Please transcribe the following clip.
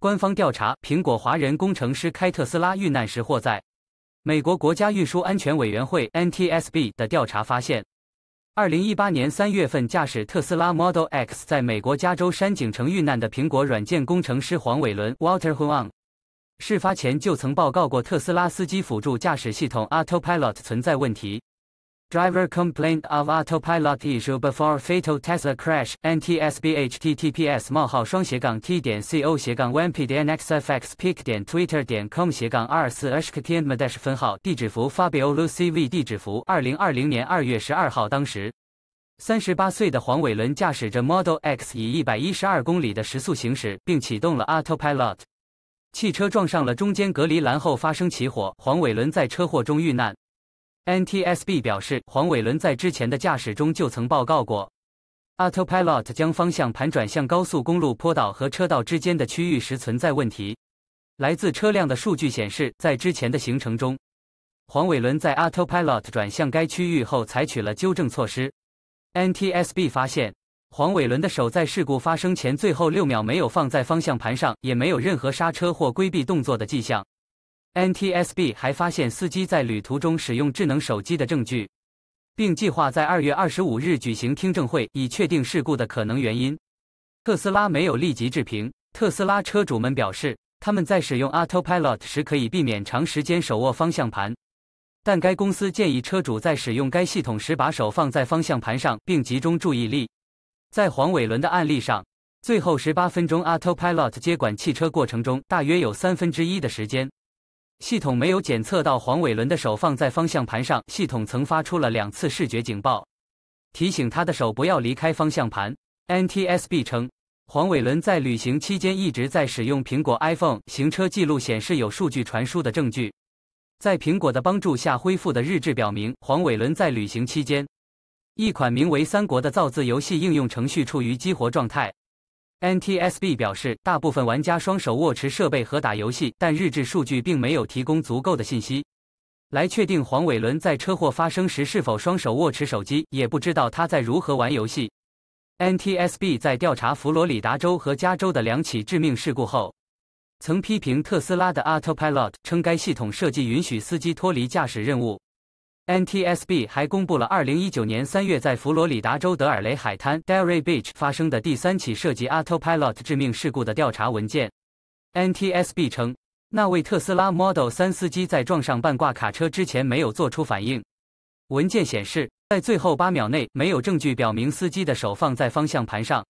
官方调查：苹果华人工程师开特斯拉遇难时获载。美国国家运输安全委员会 （NTSB） 的调查发现，2018年3月份驾驶特斯拉 Model X 在美国加州山景城遇难的苹果软件工程师黄伟伦 （Walter Huang），事发前就曾报告过特斯拉司机辅助驾驶系统 （Autopilot） 存在问题。Driver complaint of autopilot issue before fatal Tesla crash. NTSB HTTP: s 冒号双斜杠 t 点 co 斜杠 wpdnxfxpic 点 twitter 点 com 斜杠二四 i s h k t m a d a s 分号地址符 Fabio Luciv 地址符二零二零年二月十二号，当时三十八岁的黄伟伦驾驶着 Model X 以一百一十二公里的时速行驶，并启动了 autopilot。汽车撞上了中间隔离栏后发生起火，黄伟伦在车祸中遇难。NTSB 表示，黄伟伦在之前的驾驶中就曾报告过，Autopilot 将方向盘转向高速公路坡道和车道之间的区域时存在问题。来自车辆的数据显示，在之前的行程中，黄伟伦在 Autopilot 转向该区域后采取了纠正措施。NTSB 发现，黄伟伦的手在事故发生前最后六秒没有放在方向盘上，也没有任何刹车或规避动作的迹象。NTSB 还发现司机在旅途中使用智能手机的证据，并计划在二月二十五日举行听证会，以确定事故的可能原因。特斯拉没有立即置评。特斯拉车主们表示，他们在使用 Autopilot 时可以避免长时间手握方向盘，但该公司建议车主在使用该系统时把手放在方向盘上并集中注意力。在黄伟伦的案例上，最后十八分钟 Autopilot 接管汽车过程中，大约有三分之一的时间。系统没有检测到黄伟伦的手放在方向盘上，系统曾发出了两次视觉警报，提醒他的手不要离开方向盘。NTSB 称，黄伟伦在旅行期间一直在使用苹果 iPhone，行车记录显示有数据传输的证据。在苹果的帮助下恢复的日志表明，黄伟伦在旅行期间，一款名为《三国》的造字游戏应用程序处于激活状态。NTSB 表示，大部分玩家双手握持设备和打游戏，但日志数据并没有提供足够的信息，来确定黄伟伦在车祸发生时是否双手握持手机，也不知道他在如何玩游戏。NTSB 在调查佛罗里达州和加州的两起致命事故后，曾批评特斯拉的 Autopilot，称该系统设计允许司机脱离驾驶任务。NTSB 还公布了2019年3月在佛罗里达州德尔雷海滩 （Delray Beach） 发生的第三起涉及 Autopilot 致命事故的调查文件。NTSB 称，那位特斯拉 Model 3司机在撞上半挂卡车之前没有做出反应。文件显示，在最后8秒内，没有证据表明司机的手放在方向盘上。